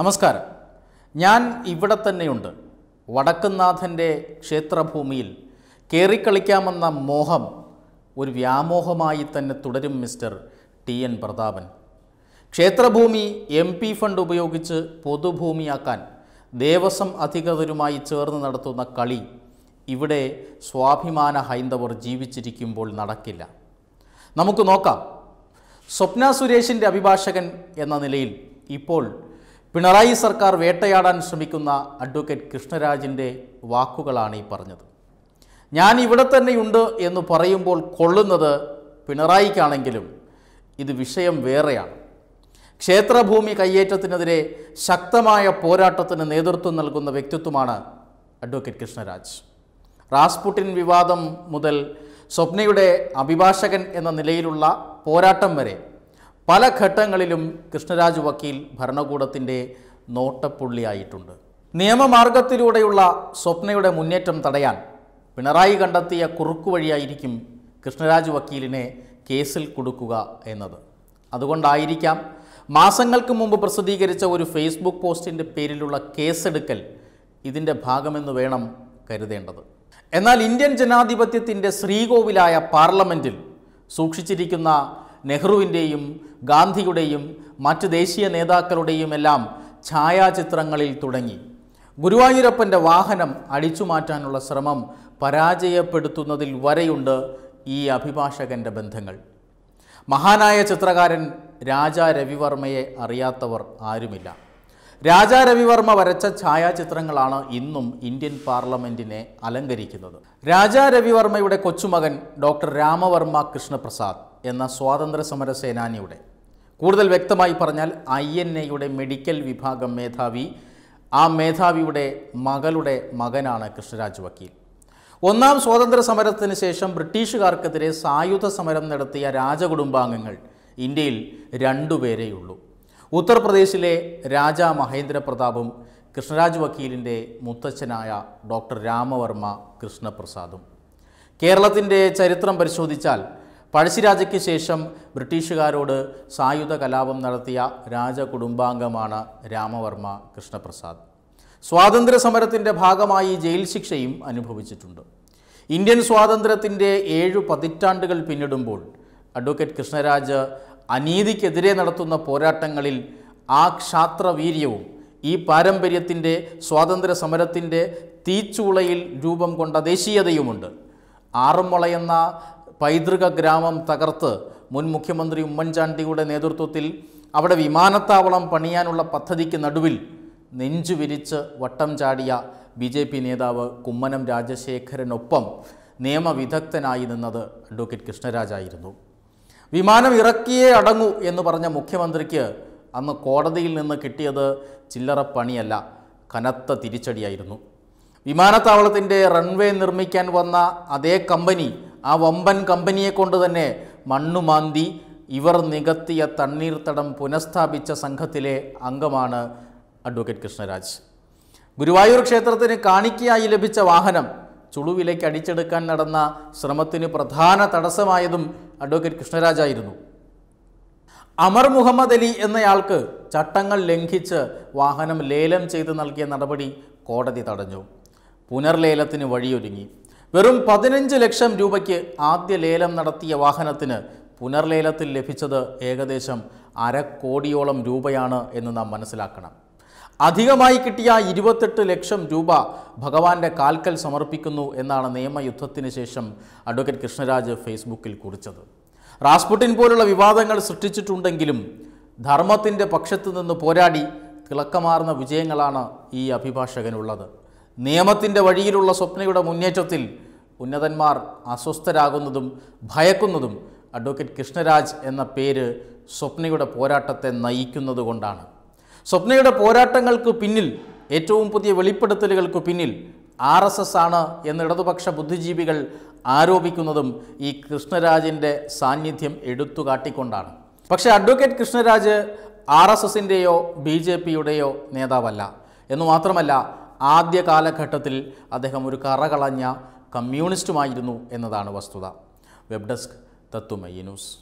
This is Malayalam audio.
നമസ്കാരം ഞാൻ ഇവിടെ തന്നെയുണ്ട് വടക്കുന്നാഥൻ്റെ ക്ഷേത്രഭൂമിയിൽ കയറിക്കളിക്കാമെന്ന മോഹം ഒരു വ്യാമോഹമായി തന്നെ തുടരും മിസ്റ്റർ ടി എൻ പ്രതാപൻ ക്ഷേത്രഭൂമി എം പി ഫണ്ട് ഉപയോഗിച്ച് പൊതുഭൂമിയാക്കാൻ ദേവസ്വം അധികൃതരുമായി ചേർന്ന് നടത്തുന്ന കളി ഇവിടെ സ്വാഭിമാന ഹൈന്ദവർ ജീവിച്ചിരിക്കുമ്പോൾ നടക്കില്ല നമുക്ക് നോക്കാം സ്വപ്ന സുരേഷിൻ്റെ അഭിഭാഷകൻ എന്ന നിലയിൽ ഇപ്പോൾ പിണറായി സർക്കാർ വേട്ടയാടാൻ ശ്രമിക്കുന്ന അഡ്വക്കേറ്റ് കൃഷ്ണരാജിൻ്റെ വാക്കുകളാണ് ഈ പറഞ്ഞത് ഞാൻ ഇവിടെ തന്നെയുണ്ട് എന്ന് പറയുമ്പോൾ കൊള്ളുന്നത് പിണറായിക്കാണെങ്കിലും ഇത് വിഷയം വേറെയാണ് ക്ഷേത്രഭൂമി കയ്യേറ്റത്തിനെതിരെ ശക്തമായ പോരാട്ടത്തിന് നേതൃത്വം നൽകുന്ന വ്യക്തിത്വമാണ് അഡ്വക്കേറ്റ് കൃഷ്ണരാജ് റാസ്പുട്ടിൻ വിവാദം മുതൽ സ്വപ്നയുടെ അഭിഭാഷകൻ എന്ന നിലയിലുള്ള പോരാട്ടം വരെ പല ഘട്ടങ്ങളിലും കൃഷ്ണരാജ് വക്കീൽ ഭരണകൂടത്തിൻ്റെ നോട്ടപ്പുള്ളിയായിട്ടുണ്ട് നിയമമാർഗത്തിലൂടെയുള്ള സ്വപ്നയുടെ മുന്നേറ്റം തടയാൻ പിണറായി കണ്ടെത്തിയ വഴിയായിരിക്കും കൃഷ്ണരാജ് വക്കീലിനെ കേസിൽ കൊടുക്കുക എന്നത് അതുകൊണ്ടായിരിക്കാം മാസങ്ങൾക്ക് മുമ്പ് പ്രസിദ്ധീകരിച്ച ഒരു ഫേസ്ബുക്ക് പോസ്റ്റിൻ്റെ പേരിലുള്ള കേസെടുക്കൽ ഇതിൻ്റെ ഭാഗമെന്ന് വേണം കരുതേണ്ടത് എന്നാൽ ഇന്ത്യൻ ജനാധിപത്യത്തിൻ്റെ ശ്രീകോവിലായ പാർലമെൻറ്റിൽ സൂക്ഷിച്ചിരിക്കുന്ന നെഹ്റുവിൻ്റെയും ഗാന്ധിയുടെയും മറ്റ് ദേശീയ എല്ലാം ഛായാചിത്രങ്ങളിൽ തുടങ്ങി ഗുരുവായൂരപ്പൻ്റെ വാഹനം അടിച്ചുമാറ്റാനുള്ള ശ്രമം പരാജയപ്പെടുത്തുന്നതിൽ വരെയുണ്ട് ഈ അഭിഭാഷകൻ്റെ ബന്ധങ്ങൾ മഹാനായ ചിത്രകാരൻ രാജാ രവിവർമ്മയെ അറിയാത്തവർ ആരുമില്ല രാജാ രവിവർമ്മ വരച്ച ഛായാചിത്രങ്ങളാണ് ഇന്നും ഇന്ത്യൻ പാർലമെൻറ്റിനെ അലങ്കരിക്കുന്നത് രാജാ രവിവർമ്മയുടെ കൊച്ചുമകൻ ഡോക്ടർ രാമവർമ്മ കൃഷ്ണപ്രസാദ് എന്ന സ്വാതന്ത്ര്യ സമര സേനാനിയുടെ കൂടുതൽ വ്യക്തമായി പറഞ്ഞാൽ ഐ എൻ എയുടെ മെഡിക്കൽ വിഭാഗം മേധാവി ആ മേധാവിയുടെ മകളുടെ മകനാണ് കൃഷ്ണരാജ് വക്കീൽ ഒന്നാം സ്വാതന്ത്ര്യ സമരത്തിന് ശേഷം ബ്രിട്ടീഷുകാർക്കെതിരെ സായുധ സമരം നടത്തിയ രാജകുടുംബാംഗങ്ങൾ ഇന്ത്യയിൽ രണ്ടുപേരെയുള്ളൂ ഉത്തർപ്രദേശിലെ രാജ മഹേന്ദ്ര പ്രതാപും കൃഷ്ണരാജ് വക്കീലിൻ്റെ മുത്തച്ഛനായ ഡോക്ടർ രാമവർമ്മ കൃഷ്ണപ്രസാദും കേരളത്തിൻ്റെ ചരിത്രം പരിശോധിച്ചാൽ പഴശ്ശിരാജയ്ക്ക് ശേഷം ബ്രിട്ടീഷുകാരോട് സായുധ കലാപം നടത്തിയ രാജകുടുംബാംഗമാണ് രാമവർമ്മ കൃഷ്ണപ്രസാദ് സ്വാതന്ത്ര്യ സമരത്തിൻ്റെ ഭാഗമായി ജയിൽ ശിക്ഷയും അനുഭവിച്ചിട്ടുണ്ട് ഇന്ത്യൻ സ്വാതന്ത്ര്യത്തിൻ്റെ ഏഴു പതിറ്റാണ്ടുകൾ പിന്നിടുമ്പോൾ അഡ്വക്കേറ്റ് കൃഷ്ണരാജ് അനീതിക്കെതിരെ നടത്തുന്ന പോരാട്ടങ്ങളിൽ ആ ക്ഷാത്രവീര്യവും ഈ പാരമ്പര്യത്തിൻ്റെ സ്വാതന്ത്ര്യ സമരത്തിൻ്റെ തീച്ചുളയിൽ രൂപം കൊണ്ട ദേശീയതയുമുണ്ട് ആറുമുളയെന്ന എന്ന പൈതൃക ഗ്രാമം തകർത്ത് മുൻ മുഖ്യമന്ത്രി ഉമ്മൻചാണ്ടിയുടെ നേതൃത്വത്തിൽ അവിടെ വിമാനത്താവളം പണിയാനുള്ള പദ്ധതിക്ക് നടുവിൽ നെഞ്ചു വിരിച്ച് വട്ടം ചാടിയ ബി ജെ പി നേതാവ് കുമ്മനം രാജശേഖരനൊപ്പം നിയമവിദഗ്ധനായി നിന്നത് അഡ്വക്കേറ്റ് കൃഷ്ണരാജായിരുന്നു വിമാനം ഇറക്കിയേ അടങ്ങൂ എന്ന് പറഞ്ഞ മുഖ്യമന്ത്രിക്ക് അന്ന് കോടതിയിൽ നിന്ന് കിട്ടിയത് ചില്ലറ പണിയല്ല കനത്ത തിരിച്ചടിയായിരുന്നു വിമാനത്താവളത്തിൻ്റെ റൺവേ നിർമ്മിക്കാൻ വന്ന അതേ കമ്പനി ആ വമ്പൻ കമ്പനിയെ കൊണ്ട് തന്നെ മണ്ണുമാന്തി ഇവർ നികത്തിയ തണ്ണീർത്തടം പുനഃസ്ഥാപിച്ച സംഘത്തിലെ അംഗമാണ് അഡ്വക്കേറ്റ് കൃഷ്ണരാജ് ഗുരുവായൂർ ക്ഷേത്രത്തിന് കാണിക്കയായി ലഭിച്ച വാഹനം ചുളുവിലേക്ക് അടിച്ചെടുക്കാൻ നടന്ന ശ്രമത്തിന് പ്രധാന തടസ്സമായതും അഡ്വക്കേറ്റ് കൃഷ്ണരാജായിരുന്നു അമർ മുഹമ്മദ് അലി എന്നയാൾക്ക് ചട്ടങ്ങൾ ലംഘിച്ച് വാഹനം ലേലം ചെയ്ത് നൽകിയ നടപടി കോടതി തടഞ്ഞു പുനർലേലത്തിന് വഴിയൊരുങ്ങി വെറും പതിനഞ്ച് ലക്ഷം രൂപയ്ക്ക് ആദ്യ ലേലം നടത്തിയ വാഹനത്തിന് പുനർലേലത്തിൽ ലഭിച്ചത് ഏകദേശം അരക്കോടിയോളം രൂപയാണ് എന്ന് നാം മനസ്സിലാക്കണം അധികമായി കിട്ടിയ ഇരുപത്തെട്ട് ലക്ഷം രൂപ ഭഗവാന്റെ കാൽക്കൽ സമർപ്പിക്കുന്നു എന്നാണ് നിയമയുദ്ധത്തിന് ശേഷം അഡ്വക്കേറ്റ് കൃഷ്ണരാജ് ഫേസ്ബുക്കിൽ കുറിച്ചത് റാസ്പുട്ടിൻ പോലുള്ള വിവാദങ്ങൾ സൃഷ്ടിച്ചിട്ടുണ്ടെങ്കിലും ധർമ്മത്തിൻ്റെ പക്ഷത്തു നിന്ന് പോരാടി തിളക്കമാർന്ന വിജയങ്ങളാണ് ഈ അഭിഭാഷകനുള്ളത് നിയമത്തിൻ്റെ വഴിയിലുള്ള സ്വപ്നയുടെ മുന്നേറ്റത്തിൽ ഉന്നതന്മാർ അസ്വസ്ഥരാകുന്നതും ഭയക്കുന്നതും അഡ്വക്കേറ്റ് കൃഷ്ണരാജ് എന്ന പേര് സ്വപ്നയുടെ പോരാട്ടത്തെ നയിക്കുന്നതുകൊണ്ടാണ് സ്വപ്നയുടെ പോരാട്ടങ്ങൾക്ക് പിന്നിൽ ഏറ്റവും പുതിയ വെളിപ്പെടുത്തലുകൾക്ക് പിന്നിൽ ആർ എസ് എസ് ആണ് എന്ന് ഇടതുപക്ഷ ബുദ്ധിജീവികൾ ആരോപിക്കുന്നതും ഈ കൃഷ്ണരാജിൻ്റെ സാന്നിധ്യം എടുത്തു പക്ഷേ അഡ്വക്കേറ്റ് കൃഷ്ണരാജ് ആർ എസ് എസിൻ്റെയോ ബി ജെ പിയുടെയോ നേതാവല്ല എന്ന് മാത്രമല്ല ആദ്യ കാലഘട്ടത്തിൽ അദ്ദേഹം ഒരു കറകളഞ്ഞ കമ്മ്യൂണിസ്റ്റുമായിരുന്നു എന്നതാണ് വസ്തുത വെബ് ഡെസ്ക് തത്വമയി ന്യൂസ്